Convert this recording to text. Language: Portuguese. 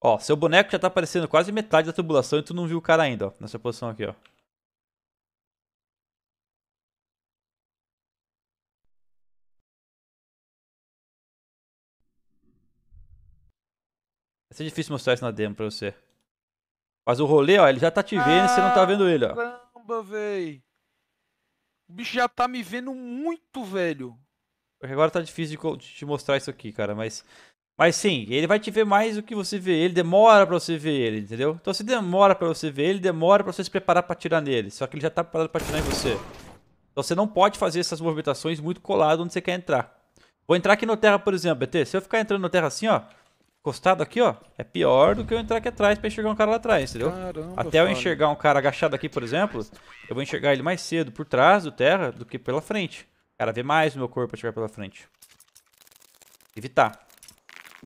Ó, seu boneco já tá aparecendo quase metade da tubulação e tu não viu o cara ainda, ó. Nessa posição aqui, ó. Vai ser difícil mostrar isso na demo pra você. Mas o rolê, ó, ele já tá te vendo e você não tá vendo ele, ó. Caramba, véi. O bicho já tá me vendo muito, velho. Agora tá difícil de te mostrar isso aqui, cara, mas mas sim, ele vai te ver mais do que você vê ele, demora para você ver ele, entendeu? Então se demora para você ver ele, demora para você se preparar para atirar nele, só que ele já tá preparado para atirar em você. Então você não pode fazer essas movimentações muito colado onde você quer entrar. Vou entrar aqui no terra, por exemplo, BT, se eu ficar entrando no terra assim, ó, encostado aqui, ó, é pior do que eu entrar aqui atrás pra enxergar um cara lá atrás, entendeu? Caramba, Até eu enxergar um cara agachado aqui, por exemplo, eu vou enxergar ele mais cedo por trás do terra do que pela frente. O cara vê mais no meu corpo pra chegar pela frente. Evitar.